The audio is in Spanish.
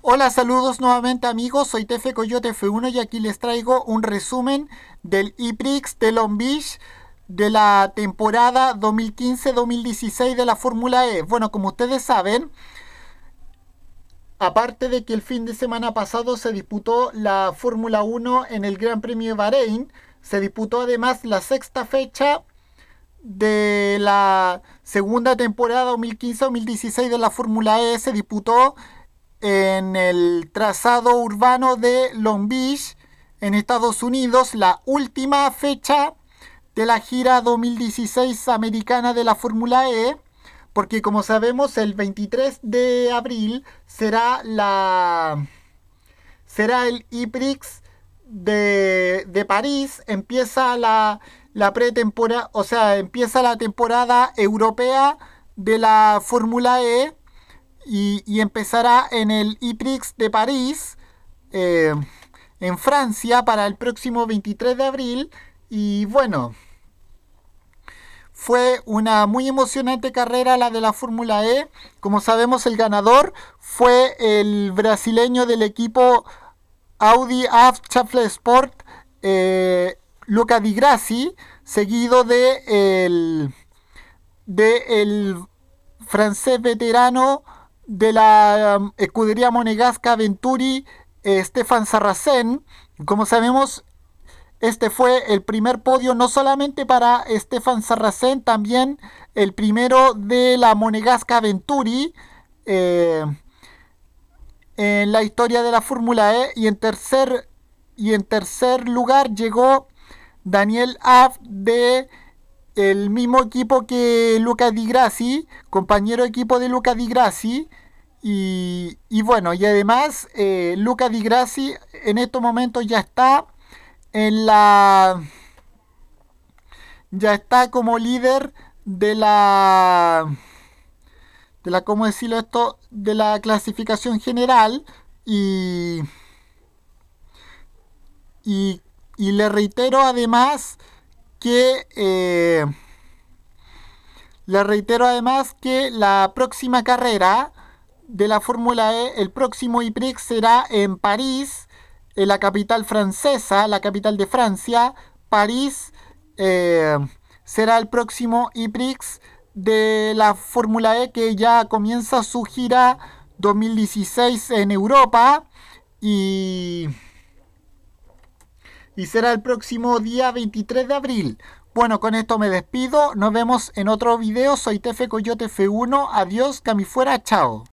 Hola, saludos nuevamente amigos, soy Tefe Coyote F1 y aquí les traigo un resumen del IPRIX de Long Beach de la temporada 2015-2016 de la Fórmula E. Bueno, como ustedes saben, aparte de que el fin de semana pasado se disputó la Fórmula 1 en el Gran Premio de Bahrein, se disputó además la sexta fecha de la segunda temporada 2015-2016 de la Fórmula E, se disputó en el trazado urbano de Long Beach, en Estados Unidos, la última fecha de la gira 2016 americana de la Fórmula E, porque como sabemos el 23 de abril será la será el IPRIX de, París, empieza la, la pretemporada, o sea, empieza la temporada europea de la Fórmula E y, empezará en el IPRIX de París, eh, en Francia, para el próximo 23 de abril. Y bueno, fue una muy emocionante carrera la de la Fórmula E. Como sabemos, el ganador fue el brasileño del equipo Audi AF Chafle Sport, eh, Luca Di Grassi, seguido de el, de el francés veterano de la um, escudería monegasca Venturi, estefan eh, Stefan Sarracén. Como sabemos, este fue el primer podio no solamente para estefan Sarracén, también el primero de la monegasca Venturi. Eh, en la historia de la Fórmula E y en tercer y en tercer lugar llegó Daniel Av de el mismo equipo que Luca Di Grassi, compañero equipo de Luca Di Grassi. Y, bueno, y además eh, Luca Di Grassi en estos momentos ya está en la... Ya está como líder de la... De la, ¿cómo decirlo esto? De la clasificación general. Y... Y, y le reitero además que eh, le reitero además que la próxima carrera de la Fórmula E, el próximo IPRIX será en París, en la capital francesa, la capital de Francia. París eh, será el próximo IPRIX de la Fórmula E que ya comienza su gira 2016 en Europa y y será el próximo día 23 de abril. Bueno, con esto me despido. Nos vemos en otro video. Soy Tefe Coyote F1. Adiós, fuera. chao.